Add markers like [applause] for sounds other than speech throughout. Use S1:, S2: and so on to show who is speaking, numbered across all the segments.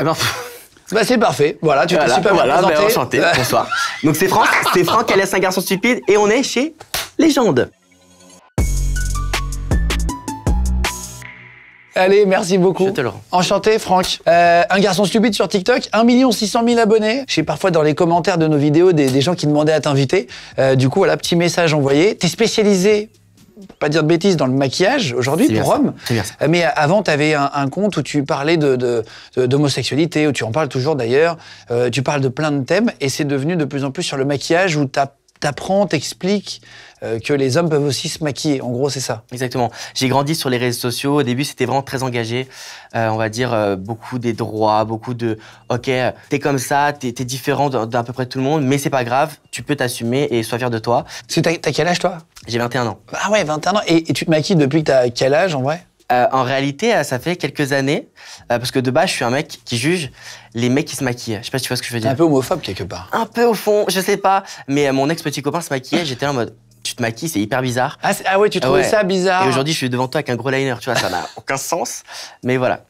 S1: Eh ben, [laughs] bah, c'est parfait. Voilà, tu voilà, super bien ben, présenté. enchanté. Bonsoir. [laughs] Donc c'est Franck, c'est Franck laisse un garçon stupide et on est chez Légende. Allez, merci
S2: beaucoup. Enchanté, Franck. Euh, un garçon stupide sur TikTok, 1 600 000 abonnés. J'ai parfois dans les commentaires de nos vidéos des, gens qui demandaient à t'inviter. Euh, du coup, voilà, petit message envoyé. T'es spécialisé pas dire de bêtises, dans le maquillage aujourd'hui pour hommes. Euh, mais euh, avant, tu avais un, un, compte où tu parlais d'homosexualité, de, où tu en parles toujours d'ailleurs. Euh, tu parles de plein de thèmes et c'est devenu de plus en plus sur le maquillage où tu as t'apprends, t'expliques euh, que les hommes peuvent aussi se maquiller. En gros, c'est ça.
S1: Exactement. J'ai grandi sur les réseaux sociaux. Au début, c'était vraiment très engagé. Euh, on va dire euh, beaucoup des droits, beaucoup de OK, t'es comme ça, t'es différent d'à peu près tout le monde, mais c'est pas grave, tu peux t'assumer et sois fier de toi. T'as quel âge, toi J'ai 21 ans.
S2: Ah ouais, 21 ans. Et, tu te maquilles
S1: depuis que t'as quel âge, en vrai euh, en réalité, euh, ça fait quelques années, euh, parce que de base, je suis un mec qui juge les mecs qui se maquillent. Je sais pas si tu vois ce que je veux dire. Un peu homophobe quelque part. Un peu au fond, je sais pas. Mais mon ex petit copain se maquillait, j'étais en mode tu te maquilles, c'est hyper bizarre. Ah,
S2: ah ouais, tu ah trouvais ça bizarre. Et aujourd'hui,
S1: je suis devant toi avec un gros liner, tu vois, ça n'a [laughs] aucun sens. Mais voilà.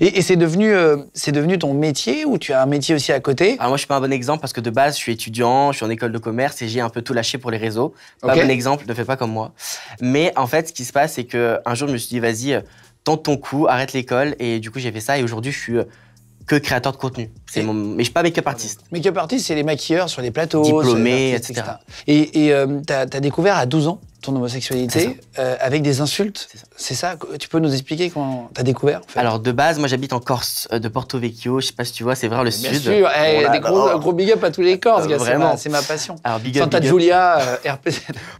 S1: Et, c'est devenu, euh, devenu ton métier ou tu as un métier aussi à côté Alors ah, Moi, je suis pas un bon exemple parce que de base, je suis étudiant, je suis en école de commerce et j'ai un peu tout lâché pour les réseaux. Pas un bon exemple, ne fais pas comme moi. Mais en fait, ce qui se passe, c'est que un jour, je me suis dit, vas-y, euh, tente ton coup, arrête l'école. Et du coup, j'ai fait ça. Et aujourd'hui, je suis euh, que créateur de contenu. C'est mon... Mais je suis pas make-up artiste.
S2: Make-up artiste, c'est les maquilleurs sur les plateaux. Diplômés, etc. Et tu euh, as, as découvert à 12 ans ton homosexualité euh, avec des insultes. C'est ça. Tu peux nous expliquer comment t'as découvert
S1: en fait Alors de base, moi j'habite en Corse, euh, de Porto Vecchio. Je sais pas si tu vois, c'est vraiment le sud. Bien sûr. Eh, oh des gros,
S2: big up à tous les euh, Corses, euh, vraiment. C'est ma, passion.
S1: Alors big up, Santa big up. Julia,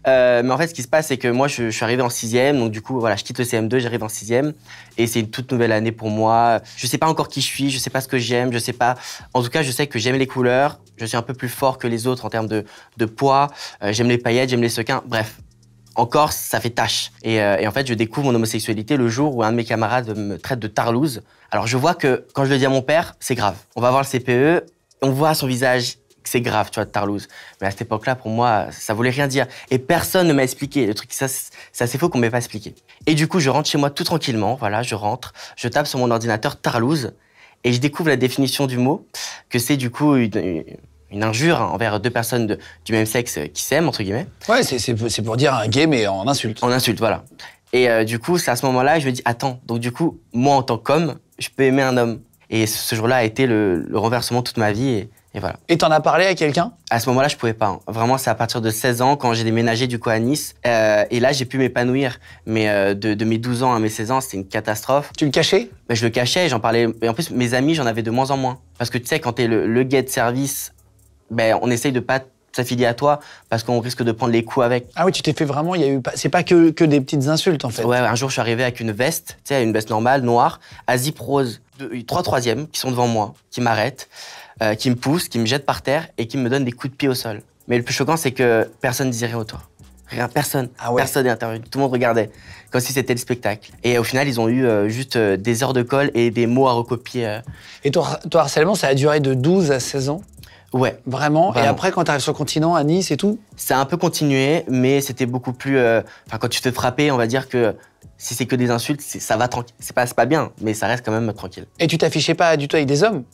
S1: [laughs] mais en fait, ce qui se passe, c'est que moi je, suis arrivé en sixième, donc du coup voilà, je quitte le CM2, j'arrive en sixième, et c'est une toute nouvelle année pour moi. Je sais pas encore qui je suis, je sais pas ce que j'aime, je sais pas. En tout cas, je sais que j'aime les couleurs. Je suis un peu plus fort que les autres en termes de, de poids. j'aime les paillettes, j'aime les sequins. Bref, encore, ça fait tâche. Euh, et, en fait, je découvre mon homosexualité le jour où un de mes camarades me traite de tarlouse. Alors je vois que quand je le dis à mon père, c'est grave. On va voir le CPE, on voit à son visage que c'est grave, tu vois, de tarlouse. Mais à cette époque-là, pour moi, ça voulait rien dire. Et personne ne m'a expliqué. Le truc, ça, c'est assez faux qu'on m'ait pas expliqué. Et du coup, je rentre chez moi tout tranquillement. Voilà, je rentre, je tape sur mon ordinateur tarlouse et je découvre la définition du mot, que c'est du coup une une injure envers deux personnes du même sexe qui s'aiment, entre guillemets. Ouais, c'est pour dire un gay, mais en insulte. En insulte, voilà. Et euh, du coup, c'est à ce moment-là, je me dis, attends, donc du coup, moi, en tant qu'homme, je peux aimer un homme. Et ce, jour-là a été le, renversement de toute ma vie, et, voilà. Et t'en as parlé à quelqu'un À ce moment-là, je pouvais pas. Hein. Vraiment, c'est à partir de 16 ans, quand j'ai déménagé du coup à Nice. Euh, et là, j'ai pu m'épanouir. Mais euh, de, mes 12 ans à mes 16 ans, c'était une catastrophe. Tu le cachais bah, Je le cachais, j'en parlais. Et en plus, mes amis, j'en avais de moins en moins. Parce que tu sais, quand t'es le, le gay de service ben, on essaye de pas s'affilier à toi parce qu'on risque de prendre les coups avec. Ah oui, tu t'es fait vraiment. Il y a eu. C'est pas que, que, des petites insultes en fait. Ouais, un jour je suis arrivé avec une veste, tu sais, une veste normale noire, à zip rose, deux, euh, trois troisièmes qui sont devant moi, qui m'arrêtent, euh, qui me poussent, qui me jettent par terre et qui me donnent des coups de pied au sol. Mais le plus choquant, c'est que personne ne disait rien autour. Rien, personne. Ah ouais. Personne n'est intervenu. Tout le monde regardait, comme si c'était le spectacle. Et au final, ils ont eu euh, juste des heures de colle et des mots à recopier.
S2: Et ton, ton harcèlement,
S1: ça a duré de 12 à 16 ans Ouais. Vraiment, Et après, quand tu arrives sur le continent,
S2: à Nice et tout
S1: Ça a un peu continué, mais c'était beaucoup plus. Euh, enfin, quand tu te frappais, on va dire que si c'est que des insultes, ça va tranquille. C'est pas, pas bien, mais ça reste quand même tranquille. Et tu t'affichais pas du tout avec des hommes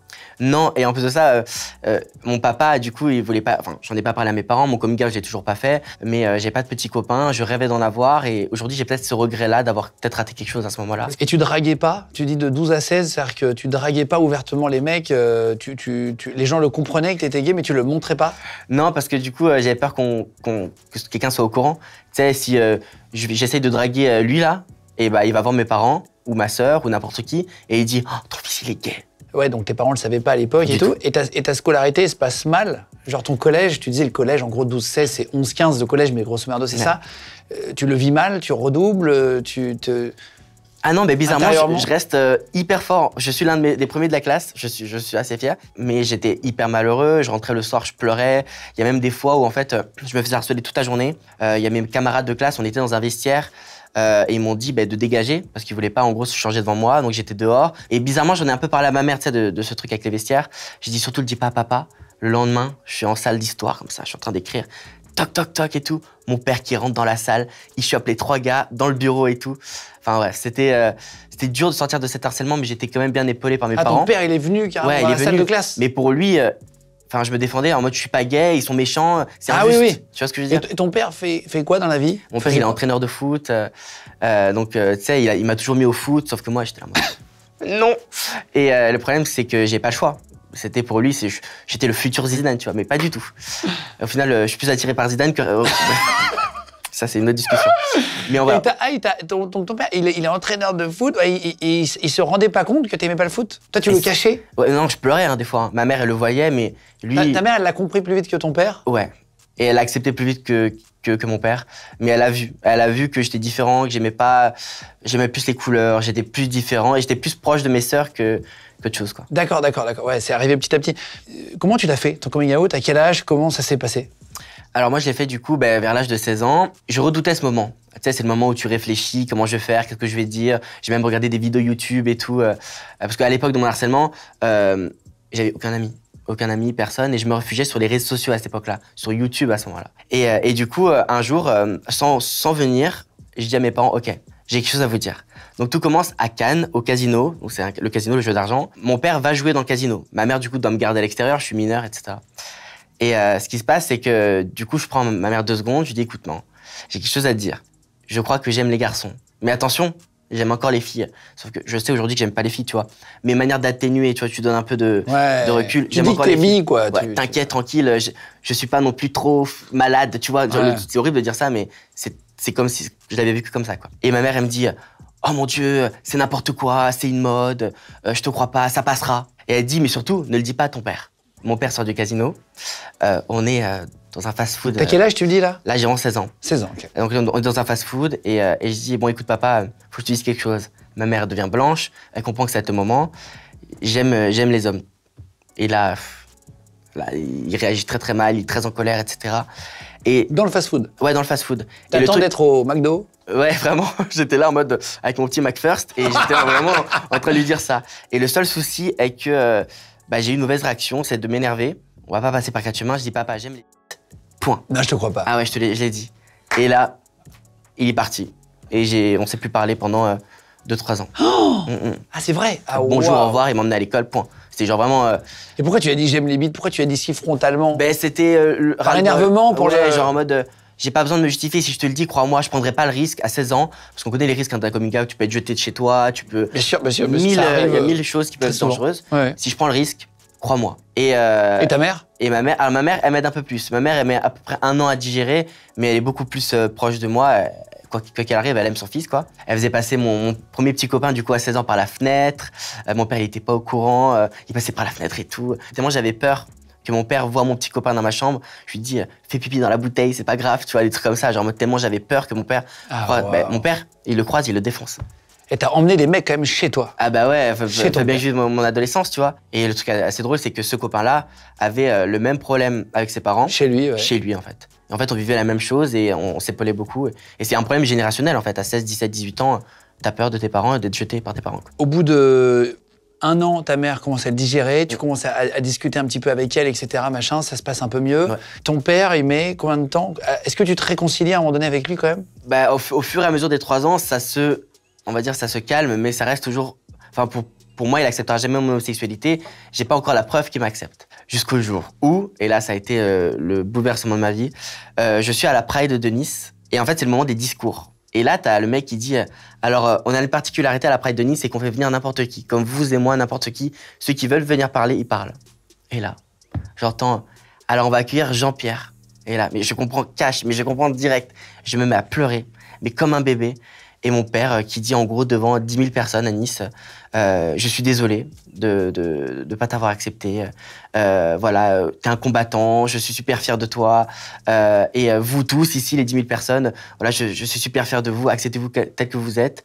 S1: Non, et en plus de ça, euh, euh, mon papa, du coup, il voulait pas. Enfin, j'en ai pas parlé à mes parents, mon coming gars, j'ai toujours pas fait, mais euh, j'ai pas de petits copains, je rêvais d'en avoir, et aujourd'hui, j'ai peut-être ce regret-là d'avoir peut-être raté quelque chose à ce moment-là.
S2: Et tu draguais pas Tu dis de 12 à 16, c'est-à-dire que tu draguais pas
S1: ouvertement les mecs, tu, tu, tu, les gens le comprenaient que t'étais gay, mais tu le montrais pas Non, parce que du coup, j'avais peur qu'on, que quelqu'un soit au courant. Tu sais, si j'essaye de draguer euh, lui là, et bah il va voir mes parents ou ma sœur ou n'importe qui, et il dit, oh, ton fils il est gay.
S2: Ouais, donc tes parents le savaient pas à l'époque et tout. Et, ta, scolarité se passe mal. Genre ton collège, tu disais le collège, en gros 12-16, c'est 11-15 de collège, mais grosso modo, c'est ça. Euh, tu le vis mal, tu redoubles, euh, tu te. Ah non, mais bizarrement, je,
S1: reste euh, hyper fort. Je suis l'un des premiers de la classe, je suis, je suis assez fier. Mais j'étais hyper malheureux, je rentrais le soir, je pleurais. Il y a même des fois où en fait, euh, je me faisais harceler toute la journée. Euh, il y a mes camarades de classe, on était dans un vestiaire. et ils m'ont dit bah, de dégager parce qu'ils voulaient pas en gros se changer devant moi donc j'étais dehors et bizarrement j'en ai un peu parlé à ma mère tu sais de, ce truc avec les vestiaires j'ai dit surtout le dis pas papa le lendemain, je suis en salle d'histoire, comme ça, je suis en train d'écrire toc, toc, toc et tout. Mon père qui rentre dans la salle, il chope les trois gars dans le bureau et tout. Enfin ouais, c'était euh, c'était dur de sortir de cet harcèlement, mais j'étais quand même bien épaulé par mes ah, parents. Ton père, il
S2: est venu car ouais, il est la salle de classe.
S1: Mais pour lui, euh, enfin je me défendais en mode je suis pas gay, ils sont méchants, c'est ah, oui, oui. Tu vois ce que je veux dire Et ton père fait, fait quoi dans la vie Mon père, il est entraîneur de foot, euh, donc tu sais, il, m'a toujours mis au foot, sauf que moi, j'étais là. Moi. [laughs] non. Et le problème, c'est que j'ai pas le choix c'était pour lui, j'étais le futur Zidane, tu vois, mais pas du tout. Au final, euh, je suis plus attiré par Zidane que. Oh, [laughs] ça, c'est une autre discussion. Mais on va... ah,
S2: ton, père, il est, entraîneur de foot, il, se rendait pas compte que t'aimais pas le foot Toi, tu le cachais
S1: Non, je pleurais hein, des fois. Hein. Ma mère, elle le voyait, mais lui. Ta, ta mère, elle l'a compris plus vite que ton père Ouais. Et elle a accepté plus vite que, que, mon père, mais elle a vu, elle a vu que j'étais différent, que j'aimais pas, j'aimais plus les couleurs, j'étais plus différent et j'étais plus proche de mes sœurs que que de choses quoi. D'accord, d'accord, d'accord. Ouais, c'est arrivé petit à petit. Euh, comment tu l'as fait ton coming out À quel âge Comment ça s'est passé alors moi, je l'ai fait du coup ben, vers l'âge de 16 ans. Je redoutais ce moment. Tu sais, c'est le moment où tu réfléchis, comment je vais faire, qu'est-ce que je vais dire. J'ai même regardé des vidéos YouTube et tout. Euh, parce qu'à l'époque de mon harcèlement, euh, j'avais aucun ami aucun ami, personne, et je me réfugiais sur les réseaux sociaux à cette époque-là, sur YouTube à ce moment-là. Et, euh, du coup, euh, un jour, euh, sans, sans venir, je dis à mes parents, ok, j'ai quelque chose à vous dire. Donc tout commence à Cannes, au casino. Donc c'est le casino, le jeu d'argent. Mon père va jouer dans le casino. Ma mère, du coup, doit me garder à l'extérieur. Je suis mineur, etc. Et ce qui se passe, c'est que du coup, je prends ma mère deux secondes. Je lui dis, écoute, moi j'ai quelque chose à te dire. Je crois que j'aime les garçons. Mais attention, j'aime encore les filles. Sauf que je sais aujourd'hui que j'aime pas les filles, tu vois. Mais manière d'atténuer, tu vois, tu donnes un peu de, de recul. J'aime encore que t'es quoi. T'inquiète, tranquille. Je, je, suis pas non plus trop malade, tu vois. C'est horrible de dire ça, mais c'est comme si je l'avais vécu comme ça, quoi. Et ma mère, elle me dit, oh mon dieu, c'est n'importe quoi, c'est une mode, euh, je te crois pas, ça passera. Et elle dit, mais surtout, ne le dis pas à ton père. Mon père sort du casino. Euh, on est euh, dans un fast-food. T'as quel euh, âge, tu me dis, là Là, j'ai 16 ans. 16 ans, ok. donc, on est dans un fast-food euh, et, je dis, bon, écoute, papa, faut que je te dise quelque chose. Ma mère devient blanche, elle comprend que c'est à ce moment. J'aime, euh, j'aime les hommes. Et là, là, il réagit très très mal, il est très en colère, etc. Et dans le fast-food Ouais, dans le fast-food. T'attends truc... d'être au McDo Ouais, [laughs] vraiment, j'étais là en mode avec mon petit McFirst et j'étais vraiment en train de lui dire ça. Et le seul souci est que bah, j'ai eu une mauvaise réaction, c'est de m'énerver. On va pas passer par quatre chemins, je dis papa, j'aime les... Point. Non, je te crois pas. Ah ouais, je te l'ai, dit. Et là, il est parti. Et j'ai, on s'est plus parlé pendant 2-3 euh, ans. Oh mm, mm. Ah, c'est vrai ah, Bonjour, au revoir, il m'a emmené à l'école, point. C'était genre vraiment. Euh, Et pourquoi tu as dit j'aime les bites Pourquoi tu as dit si frontalement Ben c'était. Euh, Par énervement pour les genre en mode. j'ai pas besoin de me justifier, si je te le dis, crois-moi, je prendrais pas le risque à 16 ans, parce qu'on connaît les risques hein, un coming out, tu peux être jeté de chez toi, tu peux. Bien sûr, bien sûr, bien sûr. Il y a mille choses qui peuvent être dangereuses. Si je prends le risque, Crois-moi. Euh, et, ta mère Et ma mère, alors ah, ma mère, elle m'aide un peu plus. Ma mère, elle met à peu près un an à digérer, mais elle est beaucoup plus euh, proche de moi. quoi qu'elle arrive, elle aime son fils, quoi. Elle faisait passer mon, premier petit copain, du coup, à 16 ans, par la fenêtre. Euh, mon père, il était pas au courant. il passait par la fenêtre et tout. Tellement j'avais peur que mon père voie mon petit copain dans ma chambre. Je lui dis, fais pipi dans la bouteille, c'est pas grave, tu vois, des trucs comme ça. Genre, tellement j'avais peur que mon père. Ah, ben, mon père, il le croise, il le défonce.
S2: Et t'as emmené des mecs quand même chez
S1: toi. Ah bah ouais, j'ai bien vu mon, adolescence, tu vois. Et le truc assez drôle, c'est que ce copain-là avait euh, le même problème avec ses parents. Chez lui, ouais. Chez lui, en fait. En fait, on vivait la même chose et on, s'épaulait beaucoup. Et c'est un problème générationnel, en fait. À 16, 17, 18 ans, t'as peur de tes parents et d'être jeté par tes parents.
S2: Au bout de un an, ta mère commence à le digérer, tu commences à, discuter un petit peu avec elle, etc. Machin, ça se passe un peu mieux. Ton père, il met combien de temps euh, Est-ce que tu te réconcilies à un moment donné avec lui quand même
S1: bah, au, au, fur et à mesure des trois ans, ça se on va dire, ça se calme, mais ça reste toujours. Enfin, pour, moi, il acceptera jamais mon homosexualité. J'ai pas encore la preuve qu'il m'accepte. Jusqu'au jour où, et là, ça a été euh, le bouleversement de ma vie, euh, je suis à la Pride de Nice. Et en fait, c'est le moment des discours. Et là, t'as le mec qui dit, euh, alors, on a une particularité à la Pride de Nice, c'est qu'on fait venir n'importe qui. Comme vous et moi, n'importe qui. Ceux qui veulent venir parler, ils parlent. Et là, j'entends, alors on va accueillir Jean-Pierre. Et là, mais je comprends cash, mais je comprends direct. Je me mets à pleurer, mais comme un bébé et mon père euh, qui dit en gros devant 10 000 personnes à Nice euh, je suis désolé de ne de, de pas t'avoir accepté. Euh, voilà, t'es un combattant, je suis super fier de toi. Euh, et euh, vous tous, ici, les 10 000 personnes, voilà, je, je suis super fier de vous, acceptez-vous tel que vous êtes.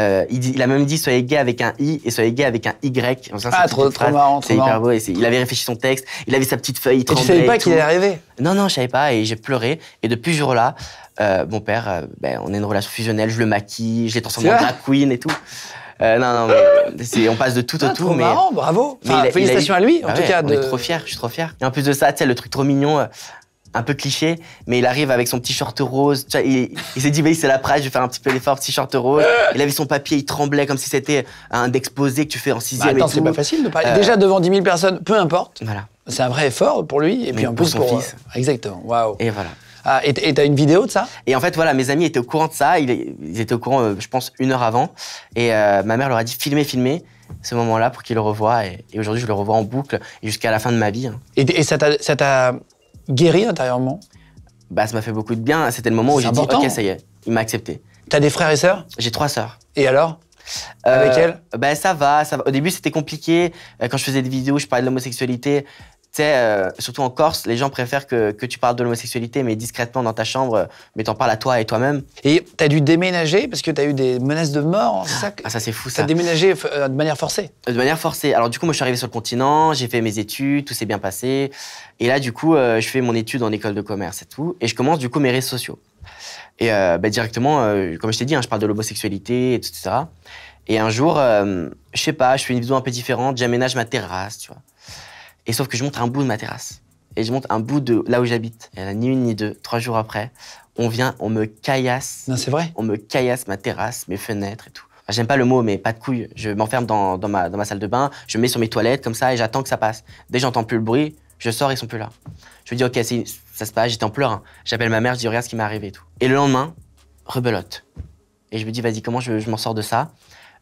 S1: Euh, il, il, a même dit soyez gay avec un I et soyez gay avec un Y. ah, trop, trop marrant, C'est hyper beau. il avait réfléchi son texte, il avait sa petite feuille, il tremblait. Et savais pas qu'il allait arriver Non, non, je savais pas et j'ai pleuré. Et depuis ce jour-là, euh, mon père, ben, on est une relation fusionnelle, je le maquille, je l'ai transformé en drag queen et tout. Euh, non, non, mais euh, on passe de tout ah, au tout. mais marrant, bravo. félicitations à lui, en ah tout cas. On est trop fier, je suis trop fier. Et en plus de ça, tu sais, le truc trop mignon. Euh, un peu cliché, mais il arrive avec son petit short rose. il, s'est dit, bah, c'est la presse, je vais faire un petit peu l'effort, petit short rose. Il avait son papier, il tremblait comme si c'était un exposé que tu fais en sixième. Bah, attends, c'est pas facile de parler. Déjà
S2: devant 10 000 personnes, peu importe. Voilà.
S1: C'est un vrai effort
S2: pour lui, et puis un plus pour, son fils.
S1: Exactement, waouh. Et voilà. Ah, et t'as une vidéo de ça Et en fait, voilà, mes amis étaient au courant de ça. Ils étaient au courant, euh, je pense, une heure avant. Et euh, ma mère leur a dit filmez, filmez ce moment-là pour qu'ils le revoient. Et, aujourd'hui, je le revois en boucle jusqu'à la fin de ma vie. Et, et ça t'a guéri intérieurement Bah, ça m'a fait beaucoup de bien. C'était le moment où j'ai dit ok, ça y est, il m'a accepté. T'as des frères et sœurs J'ai trois sœurs. Et alors Avec euh, elles Ben ça va, ça va. Au début c'était compliqué. Quand je faisais des vidéos, je parlais de l'homosexualité euh, surtout en Corse, les gens préfèrent que, tu parles de l'homosexualité, mais discrètement dans ta chambre, euh, mais t'en parles à toi et toi-même. Et t'as dû déménager parce que t'as eu des menaces de mort, hein, ça Ah, ça c'est fou ça. T'as déménagé euh, de manière forcée euh, De manière forcée. Alors, du coup, moi je suis arrivé sur le continent, j'ai fait mes études, tout s'est bien passé. Et là, du coup, je fais mon étude en école de commerce et tout. Et je commence du coup mes réseaux sociaux. Et bah, directement, comme je t'ai dit, hein, je parle de l'homosexualité, et tout ça. Et un jour, je sais pas, je fais une vidéo un peu différente, j'aménage ma terrasse, tu vois. Et sauf que je montre un bout de ma terrasse. Et je montre un bout de là où j'habite. Et a ni une ni deux, trois jours après, on vient, on me caillasse. Non, c'est vrai On me caillasse ma terrasse, mes fenêtres et tout. J'aime pas le mot, mais pas de couille. Je m'enferme dans, ma, dans ma salle de bain, je mets sur mes toilettes comme ça et j'attends que ça passe. Dès que j'entends plus le bruit, je sors, ils sont plus là. Je me dis, ok, ça se passe, j'étais en pleurs. Hein. J'appelle ma mère, je dis, regarde ce qui m'est arrivé et tout. Et le lendemain, rebelote. Et je me dis, vas-y, comment je, je m'en sors de ça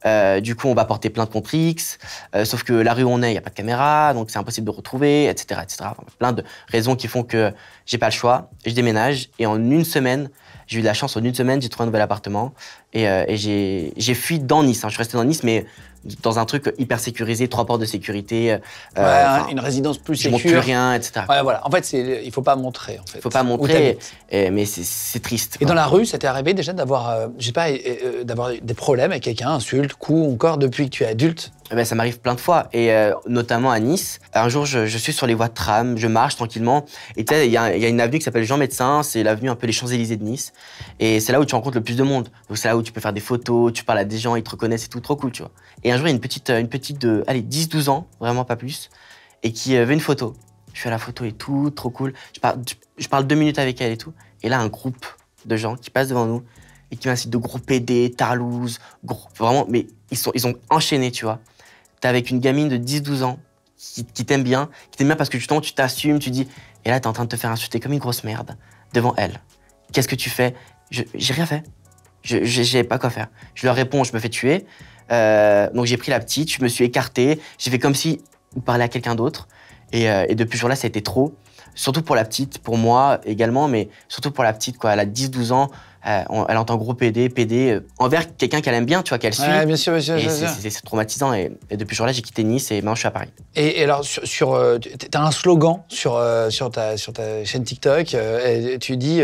S1: euh, du coup, on va porter plein de X, euh, sauf que la rue où on est, il n'y a pas de caméra, donc c'est impossible de retrouver, etc. etc. plein de raisons qui font que j'ai pas le choix, je déménage, et en une semaine, j'ai eu de la chance, en une semaine, j'ai trouvé un nouvel appartement, et, euh, j'ai fui dans Nice. Hein. Je suis resté dans Nice, mais dans un truc hyper sécurisé, trois portes de sécurité. Euh, euh, une
S2: résidence plus sécure. Je montre plus rien, etc. voilà. En fait, il faut pas montrer. Il fait. Faut pas montrer,
S1: mais c'est triste. Et dans la rue,
S2: ça t'est arrivé déjà d'avoir, euh, pas, d'avoir des problèmes avec quelqu'un, insulte, coup, encore depuis que tu es adulte.
S1: Eh ben, ça m'arrive plein de fois, et notamment à Nice. Un jour, je, suis sur les voies de tram, je marche tranquillement, et tu il y, a une avenue qui s'appelle Jean Médecin, c'est l'avenue un peu les Champs-Élysées de Nice, et c'est là où tu rencontres le plus de monde. c'est là où tu peux faire des photos, tu parles à des gens, ils te reconnaissent, c'est tout trop cool, tu vois. Et un jour, il y a une petite, euh, une petite de, allez, 10-12 ans, vraiment pas plus, et qui euh, veut une photo. Je fais la photo et tout, trop cool. Je, parle deux minutes avec elle et tout. Et là, un groupe de gens qui passent devant nous et qui m'incitent de gros PD, Tarlouse, vraiment, mais ils, sont, ils ont enchaîné, tu vois. T'es avec une gamine de 10-12 ans qui, t'aime bien, qui t'aime bien parce que justement, tu t'assumes, tu dis, et là, t'es en train de te faire insulter comme une grosse merde devant elle. Qu'est-ce que tu fais J'ai rien fait. Je, pas quoi faire. Je leur réponds, je me fais tuer. Euh, donc j'ai pris la petite, je me suis écarté, j'ai fait comme si on parlait à quelqu'un d'autre. Et, euh, et, depuis ce jour-là, ça a été trop. Surtout pour la petite, pour moi également, mais surtout pour la petite, quoi. Elle a 10-12 ans, euh, elle entend gros PD, PD, envers quelqu'un qu'elle aime bien, tu vois, qu'elle suit. bien sûr, bien sûr. C'est traumatisant. Et, depuis ce jour-là, j'ai quitté Nice et maintenant je suis à Paris.
S2: Et, alors, sur, euh, tu as un slogan sur, euh, sur, ta, sur ta chaîne TikTok. tu dis,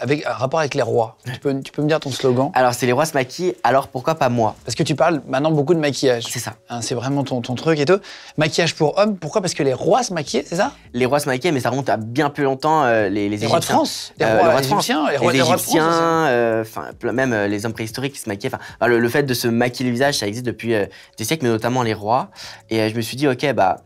S2: avec, un rapport avec les rois. Tu peux, tu peux me dire ton slogan Alors, c'est les rois se maquillent, alors pourquoi pas moi Parce que tu parles maintenant beaucoup de maquillage. C'est ça. Hein, c'est vraiment ton, ton truc et tout. Maquillage pour hommes, pourquoi Parce que les rois se maquillaient, c'est ça
S1: Les rois se maquillaient, mais ça remonte à bien plus longtemps. les, les, les rois de France. Les rois, rois, euh, enfin même euh, les hommes préhistoriques qui se maquillaient. Enfin, le, le, fait de se maquiller le visage, ça existe depuis euh, des siècles, mais notamment les rois. Et je me suis dit, ok, bah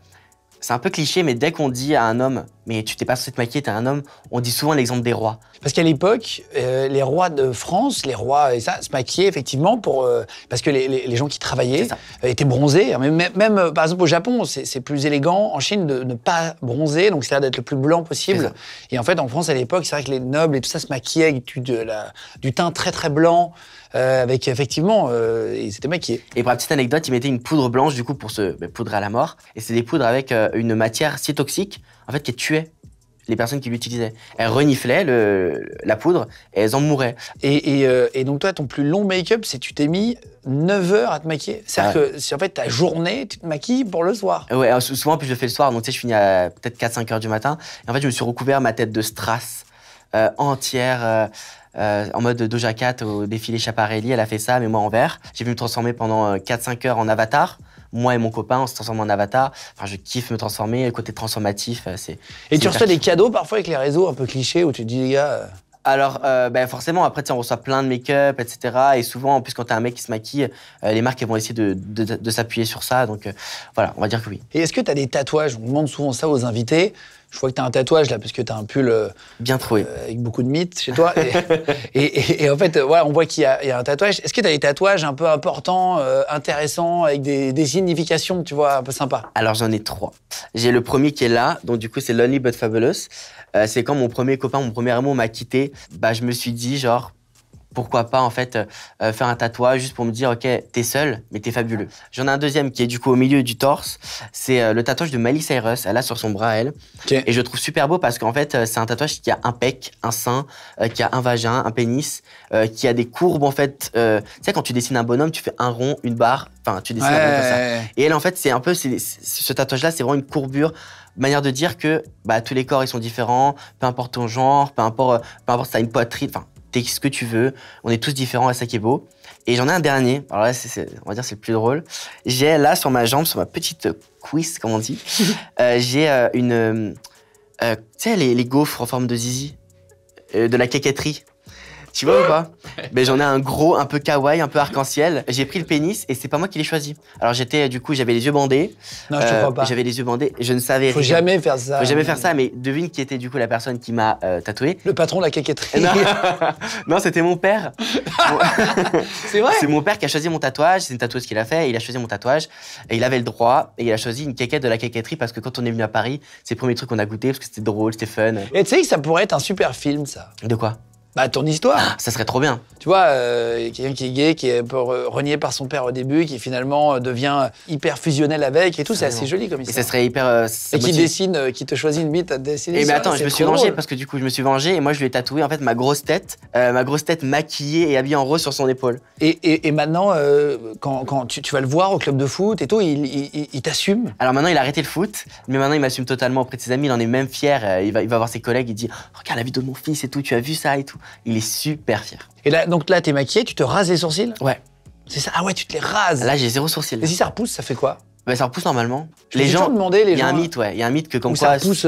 S1: c'est un peu cliché, mais dès qu'on dit à un homme mais tu t'es pas cette te maquiller, t'es un homme. On dit souvent l'exemple des rois. Parce qu'à l'époque, euh,
S2: les rois de France, les rois et ça, se maquillaient effectivement pour euh, parce que les, gens qui travaillaient euh, étaient bronzés. Hein. Même, même, par exemple au Japon, c'est plus élégant en Chine de ne pas bronzer, donc c'est-à-dire d'être le plus blanc possible. Et en fait, en France à l'époque, c'est vrai que les nobles et tout ça se maquillaient avec du, teint très très blanc. avec effectivement,
S1: ils étaient maquillés. Et pour la petite anecdote, ils mettaient une poudre blanche du coup pour se bah, poudrer à la mort. Et c'est des poudres avec une matière si toxique en fait, qui tuait les personnes qui l'utilisaient. Elles reniflaient la poudre et elles en mouraient. Euh, et, donc toi, ton plus long make-up, c'est tu t'es
S2: mis 9 heures à te maquiller. C'est-à-dire que si en fait ta journée, tu te maquilles pour le soir.
S1: Ouais, souvent puis je le fais le soir, donc tu sais, je finis à peut-être 4-5 heures du matin. Et en fait, je me suis recouvert ma tête de strass euh, entière. Euh, en mode Doja Cat au défilé Chaparelli, elle a fait ça, mais moi en vert. J'ai vu me transformer pendant 4-5 heures en avatar moi et mon copain, on se transforme en avatar. Enfin, je kiffe me transformer, le côté transformatif, euh, c'est. Et tu reçois des cadeaux parfois avec les réseaux un peu clichés où tu te dis, les gars. Euh, Alors, euh, ben forcément, après, on reçoit plein de make-up, etc. Et souvent, en plus, quand t'as un mec qui se maquille, les marques, vont essayer de, s'appuyer sur ça. Donc, voilà, on va dire que oui. Et est-ce que t'as des tatouages On demande souvent ça aux invités je vois que tu as un tatouage là, parce que tu as un pull. Euh, Bien trouvé. Euh, avec beaucoup de mythes chez toi.
S2: et, [laughs] en fait, euh, voilà, on voit qu'il y, a un tatouage. Est-ce que tu as des tatouages un peu importants, intéressants, avec des, des, significations, tu vois, un peu sympas
S1: Alors j'en ai trois. J'ai le premier qui est là, donc du coup, c'est Lonely But Fabulous. c'est quand mon premier copain, mon premier amour m'a quitté. Bah, je me suis dit, genre, pourquoi pas en fait euh, euh, faire un tatouage juste pour me dire ok t'es seul mais t'es fabuleux. J'en ai un deuxième qui est du coup au milieu du torse, c'est euh, le tatouage de Miley Cyrus, elle a sur son bras elle, et je trouve super beau parce qu'en fait c'est un tatouage qui a un pec, un sein, qui a un vagin, un pénis, qui a des courbes en fait. tu sais quand tu dessines un bonhomme tu fais un rond, une barre, enfin tu dessines un comme ça. Et elle en fait c'est un peu ce tatouage là c'est vraiment une courbure manière de dire que bah, tous les corps ils sont différents, peu importe ton genre, peu importe, peu importe si une poitrine, enfin t'es ce que tu veux. On est tous différents ça est beau. Et j'en ai un dernier. Alors là, on va dire c'est le plus drôle. J'ai là sur ma jambe, sur ma petite cuisse, comme on dit, [laughs] euh, j'ai euh, une. Euh, tu sais, les, les gaufres en forme de zizi, de la caqueterie tu vois ou pas [laughs] Mais j'en ai un gros, un peu kawaii, un peu arc-en-ciel. J'ai pris le pénis et c'est pas moi qui l'ai choisi. Alors j'étais, du coup, j'avais les yeux bandés. Non, je te euh, pas. J'avais les yeux bandés. Je ne savais. Faut jamais
S2: faire ça. Faut jamais faire ça.
S1: Mais devine qui était du coup la personne qui m'a euh, tatoué. Le patron de la [laughs] caquetterie. Non, c'était mon père. [laughs] c'est vrai. C'est mon père qui a choisi mon tatouage. C'est une tatoueuse qu'il a fait. il a choisi mon tatouage et il avait le droit et il a choisi une caquette de la caquetterie parce que quand on est venu à Paris, c'est le premier truc qu'on a goûté parce que c'était drôle, c'était fun. Et tu sais, ça pourrait être un super film, ça. De quoi bah, ton histoire. Ah, ça serait trop bien.
S2: Tu vois, euh, quelqu'un qui est gay, qui est un peu renié par son père au début, qui finalement euh, devient hyper fusionnel avec et tout, c'est assez joli comme histoire. Et ça
S1: serait hyper. Euh, et qui
S2: dessine, qui te choisit une bite à dessiner. Et eh mais ben attends, je me suis vengé
S1: parce que du coup, je me suis vengé et moi, je lui ai tatoué en fait ma grosse tête, ma grosse tête maquillée et habillée en rose sur son épaule. Et, et, maintenant, quand, quand tu, vas le voir au club de foot et tout, il, il, il, t'assume. Alors maintenant, il a arrêté le foot, mais maintenant, il m'assume totalement auprès de ses amis, il en est même fier. il, va, il va voir ses collègues, il dit Regarde la vidéo de mon fils et tout, tu as vu ça et tout. Il est super fier. Et là, donc là, t'es maquillé, tu te rases les sourcils Ouais. C'est ça Ah ouais, tu te les rases Là, j'ai zéro sourcil. Et si ça repousse, ça fait quoi mais bah, ça repousse normalement. les gens. Demandé, les il y a un mythe, ouais. Il y a un mythe que comme Ça repousse.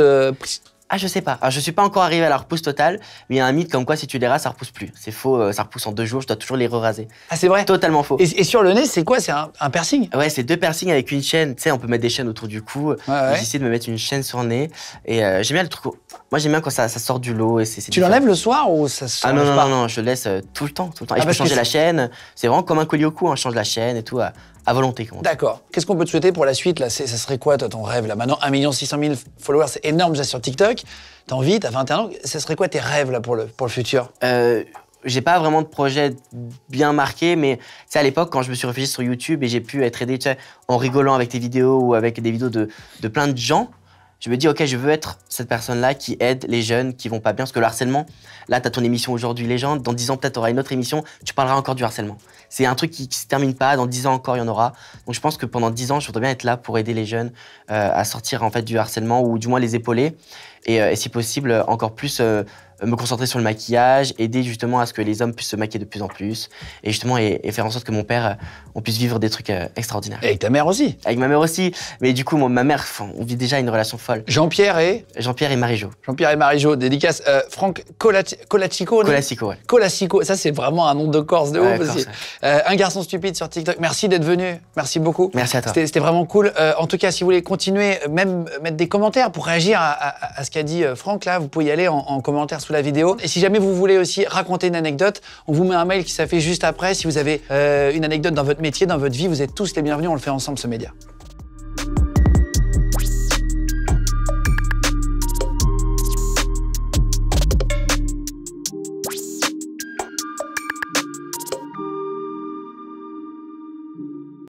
S1: Ah, je sais pas. je suis pas encore arrivé à la repousse totale, mais il y a un mythe comme quoi si tu les rases, ça repousse plus. C'est faux, euh, ça repousse en deux jours, je dois toujours les raser Ah, c'est vrai Totalement faux. Et, sur le nez, c'est quoi C'est un, piercing Ouais, c'est deux piercings avec une chaîne. Tu sais, on peut mettre des chaînes autour du cou. J'essaie de me mettre une chaîne sur le nez. Et euh, j'aime bien le truc. Moi, j'aime bien quand ça, ça, sort du lot. Et c'est, tu l'enlèves
S2: le soir ou ça se Ah non, non, non, je
S1: le laisse euh, tout le temps. Tout le temps. Et ah, je peux changer la chaîne. C'est vraiment comme un collier au cou, hein. je change la chaîne et tout. À, volonté.
S2: D'accord. Qu'est-ce qu'on peut te souhaiter pour la suite là Ça serait quoi ton rêve là Maintenant, 1 600 000 followers, c'est énorme sur TikTok. T'as envie, t'as 21 ans. Ce serait quoi tes rêves
S1: là, pour, le, pour le futur euh, J'ai pas vraiment de projet bien marqué, mais tu à l'époque, quand je me suis réfugié sur YouTube et j'ai pu être aidé en rigolant avec tes vidéos ou avec des vidéos de, de plein de gens, je me dis, OK, je veux être cette personne-là qui aide les jeunes qui vont pas bien. Parce que le harcèlement, là, tu as ton émission aujourd'hui, Légende. Dans 10 ans, peut-être, tu auras une autre émission. Tu parleras encore du harcèlement. C'est un truc qui, ne se termine pas. Dans 10 ans encore, il y en aura. Donc, je pense que pendant 10 ans, je voudrais bien être là pour aider les jeunes euh, à sortir en fait du harcèlement ou du moins les épauler. Euh, et, si possible euh, encore plus euh, euh, me concentrer sur le maquillage, aider justement à ce que les hommes puissent se maquiller de plus en plus, et justement et, faire en sorte que mon père, euh, on puisse vivre des trucs euh, extraordinaires. Et avec ta mère aussi. Avec ma mère aussi, mais du coup, ma mère, on vit déjà une relation folle. Jean-Pierre et Jean-Pierre et Marie-Jo. Jean-Pierre et Marie-Jo, dédicace. Franck
S2: Colacico Colacico, ouais. Colacico, ça c'est vraiment un nom de Corse de ouf aussi. un garçon stupide sur TikTok. Merci d'être venu, merci beaucoup. Merci à toi. C'était vraiment cool. en tout cas, si vous voulez continuer, même mettre des commentaires pour réagir à, ce qu'a dit Franck là, vous pouvez y aller en commentaire sous la vidéo. Et si jamais vous voulez aussi raconter une anecdote, on vous met un mail qui s'affiche juste après. Si vous avez euh, une anecdote dans votre métier, dans votre vie, vous êtes tous les bienvenus. On le fait ensemble, ce média.